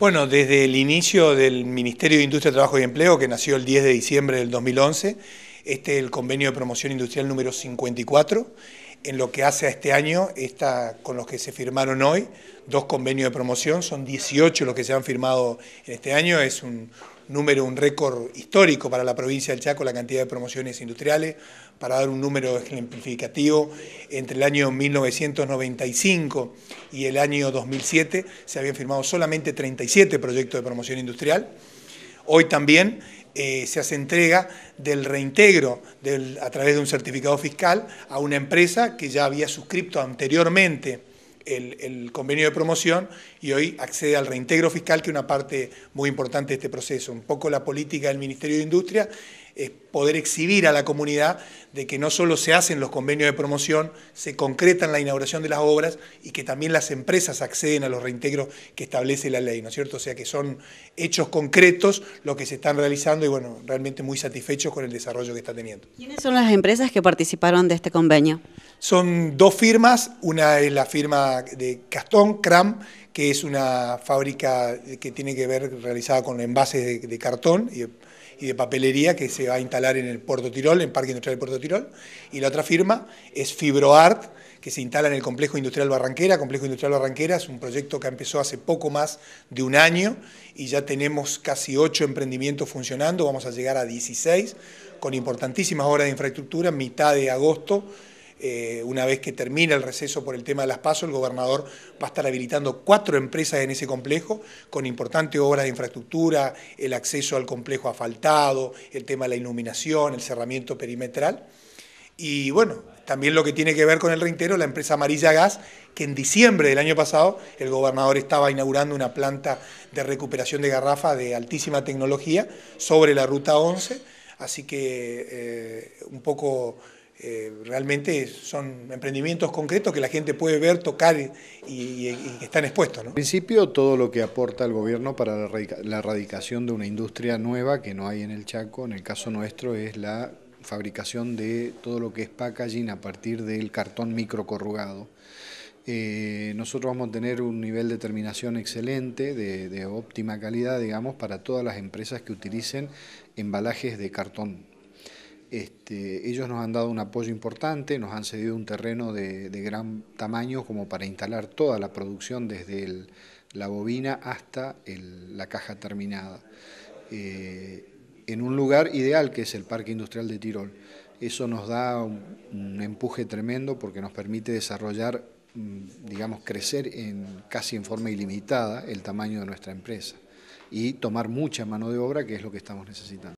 Bueno, desde el inicio del Ministerio de Industria, Trabajo y Empleo, que nació el 10 de diciembre del 2011, este es el convenio de promoción industrial número 54 en lo que hace a este año, está con los que se firmaron hoy, dos convenios de promoción, son 18 los que se han firmado en este año, es un número, un récord histórico para la provincia del Chaco, la cantidad de promociones industriales, para dar un número ejemplificativo, entre el año 1995 y el año 2007 se habían firmado solamente 37 proyectos de promoción industrial, hoy también eh, se hace entrega del reintegro a través de un certificado fiscal a una empresa que ya había suscrito anteriormente el, convenio de promoción y hoy accede al reintegro fiscal, que es una parte muy importante de este proceso. Un poco la política del Ministerio de Industria es poder exhibir a la comunidad de que no solo se hacen los convenios de promoción, se concretan la inauguración de las obras y que también las empresas acceden a los reintegros que establece la ley, ¿no es cierto? O sea que son hechos concretos lo que se están realizando y bueno, realmente muy satisfechos con el desarrollo que está teniendo. ¿Quiénes son las empresas que participaron de este convenio? Son dos firmas, una es la firma de Castón, Cram, que es una fábrica que tiene que ver realizada con envases de, cartón y de, papelería que se va a instalar en el Puerto Tirol, en el Parque Industrial del Puerto Tirol. Y la otra firma es Fibroart, que se instala en el Complejo Industrial Barranquera. Complejo Industrial Barranquera es un proyecto que empezó hace poco más de un año y ya tenemos casi ocho emprendimientos funcionando, vamos a llegar a 16, con importantísimas obras de infraestructura, mitad de agosto eh, una vez que termina el receso por el tema de las PASO, el gobernador va a estar habilitando cuatro empresas en ese complejo con importantes obras de infraestructura, el acceso al complejo asfaltado, el tema de la iluminación, el cerramiento perimetral. Y bueno, también lo que tiene que ver con el reintero, la empresa Amarilla Gas, que en diciembre del año pasado el gobernador estaba inaugurando una planta de recuperación de garrafas de altísima tecnología sobre la Ruta 11. Así que eh, un poco eh, realmente son emprendimientos concretos que la gente puede ver, tocar y, que están expuestos. En principio, todo lo que aporta el gobierno para la, erradicación de una industria nueva que no hay en el Chaco, en el caso nuestro, es la fabricación de todo lo que es packaging a partir del cartón microcorrugado. Eh, nosotros vamos a tener un nivel de terminación excelente, de, de óptima calidad, digamos, para todas las empresas que utilicen embalajes de cartón este, ellos nos han dado un apoyo importante, nos han cedido un terreno de, gran tamaño como para instalar toda la producción desde la bobina hasta la caja terminada, eh, en un lugar ideal que es el Parque Industrial de Tirol. Eso nos da un, un empuje tremendo porque nos permite desarrollar, mm, digamos, crecer en, casi en forma ilimitada el tamaño de nuestra empresa y tomar mucha mano de obra, que es lo que estamos necesitando.